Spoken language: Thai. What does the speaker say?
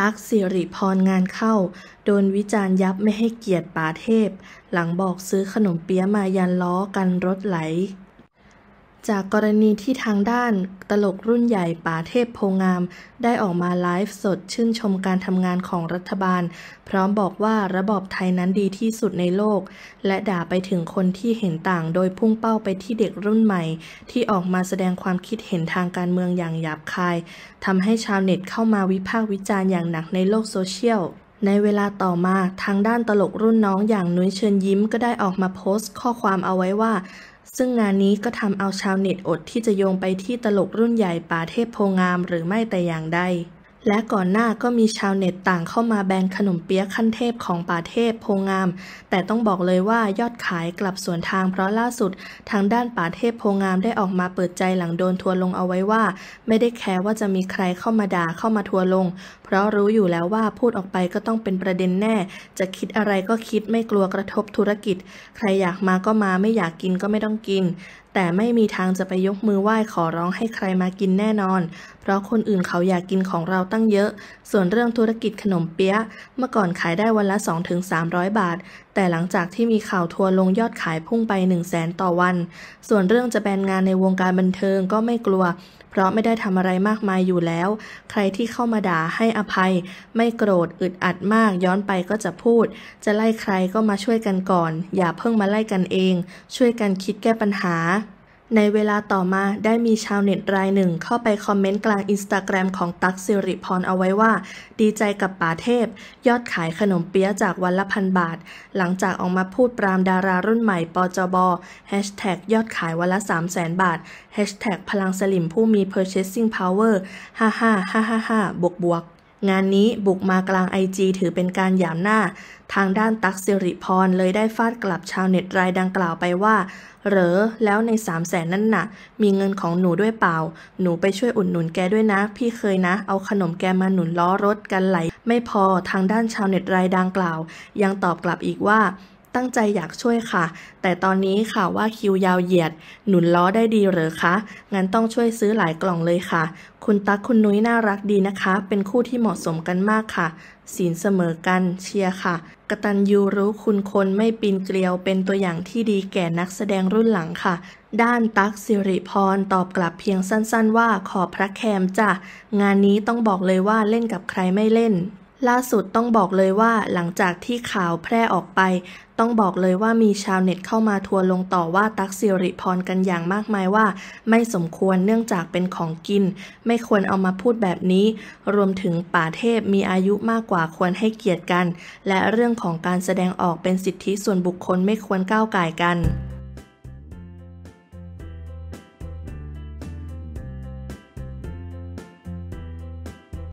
ตั๊กสิริพรงานเข้า โดนวิจารณ์ยับไม่ให้เกียรติป่าเทพ หลังบอกซื้อขนมเปี๊ยะมายันล้อกันรถไหลจากกรณีที่ทางด้าน ตลกรุ่นใหญ่ป๋าเทพโพงาม ได้ออกมาไลฟ์สด ชื่นชมการทำงานของรัฐบาล พร้อมบอกว่าระบอบไทยนั้นดีที่สุดในโลก และด่าไปถึงคนที่เห็นต่างโดยพุ่งเป้าไปที่เด็กรุ่นใหม่ ที่ออกมาแสดงความคิดเห็นทางการเมืองอย่างหยาบคายทำให้ชาวเน็ตเข้ามาวิพากษ์วิจารณ์อย่างหนักในโลกโซเชียลในเวลาต่อมาทางด้านตลกรุ่นน้องอย่างนุ้ยเชิญยิ้มก็ได้ออกมาโพสต์ข้อความเอาไว้ว่า ซึ่งงานนี้ก็ทำเอาชาวเน็ตอดที่จะโยงไปที่ตลกรุ่นใหญ่ป่าเทพโพงามหรือไม่แต่อย่างใดและก่อนหน้าก็มีชาวเน็ตต่างเข้ามาแบนขนมเปี๊ยะขั้นเทพของป่าเทพโพงาม แต่ต้องบอกเลยว่ายอดขายกลับสวนทางเพราะล่าสุด ทางด้านป่าเทพโพงามได้ออกมาเปิดใจหลังโดนทัวลงเอาไว้ว่า ไม่ได้แคร์ว่าจะมีใครเข้ามาด่าเข้ามาทัวลงเพราะรู้อยู่แล้วว่าพูดออกไปก็ต้องเป็นประเด็นแน่ จะคิดอะไรก็คิดไม่กลัวกระทบธุรกิจ ใครอยากมาก็มาไม่อยากกินก็ไม่ต้องกิน แต่ไม่มีทางจะไปยกมือไหว้ขอร้องให้ใครมากินแน่นอน เพราะคนอื่นเขาอยากกินของเราตั้งเยอะ ส่วนเรื่องธุรกิจขนมเปี๊ยะเมื่อก่อนขายได้วันละ 2-300 บาท แต่หลังจากที่มีข่าวทัวลงยอดขายพุ่งไป 1 0 0 0 0แสนต่อวัน ส่วนเรื่องจะแบนงานในวงการบันเทิงก็ไม่กลัวเพราะไม่ได้ทำอะไรมากมายอยู่แล้ว ใครที่เข้ามาด่าให้อภัย ไม่โกรธอึดอัดมากย้อนไปก็จะพูด จะไล่ใครก็มาช่วยกันก่อน อย่าเพิ่งมาไล่กันเอง ช่วยกันคิดแก้ปัญหาในเวลาต่อมาได้มีชาวเน็ตรายหนึ่ง เข้าไปคอมเมนต์กลางอินสตาแกรมของตั๊กสิริพรเอาไว้ว่า ดีใจกับป๋าเทพ ยอดขายขนมเปี๊ยะจากวันละพันบาท หลังจากออกมาพูดปรามดารารุ่นใหม่ปจบยอดขายวันละ3 0 0แสนบาทพลังสลิมผู้มี purchasing power ฮ่าฮ่าฮ่าฮ่าบวกบวกงานนี้บุกมากลางไอจีถือเป็นการหยามหน้า ทางด้านตั๊กสิริพรเลยได้ฟาดกลับชาวเน็ตรายดังกล่าวไปว่า เหรอ แล้วในสามแสนนั่นน่ะ มีเงินของหนูด้วยเปล่า หนูไปช่วยอุดหนุนแกด้วยนะพี่เคยนะ เอาขนมแกมาหนุนล้อรถกันไหลไม่พอทางด้านชาวเน็ตรายดังกล่าว ยังตอบกลับอีกว่าตั้งใจอยากช่วยค่ะ แต่ตอนนี้ค่ะ ว่าคิวยาวเหยียด หนุนล้อได้ดีหรือคะ งั้นต้องช่วยซื้อหลายกล่องเลยค่ะ คุณตั๊กคุณนุ้ยน่ารักดีนะคะ เป็นคู่ที่เหมาะสมกันมากค่ะศีลเสมอกันเชียร์ค่ะ กตันยูรู้คุณคนไม่ปีนเกลียวเป็นตัวอย่างที่ดีแก่นักแสดงรุ่นหลังค่ะ ด้านตั๊กสิริพรตอบกลับเพียงสั้น ๆ ว่าขอพระแคมจ้ะงานนี้ต้องบอกเลยว่าเล่นกับใครไม่เล่นล่าสุดต้องบอกเลยว่าหลังจากที่ข่าวแพร่ออกไป ต้องบอกเลยว่ามีชาวเน็ตเข้ามาทัวลงต่อว่าตั๊กสิริพรกันอย่างมากมายว่า ไม่สมควรเนื่องจากเป็นของกิน ไม่ควรเอามาพูดแบบนี้ รวมถึงป่าเทพมีอายุมากกว่าควรให้เกียรติกัน และเรื่องของการแสดงออกเป็นสิทธิส่วนบุคคลไม่ควรก้าวไก่กัน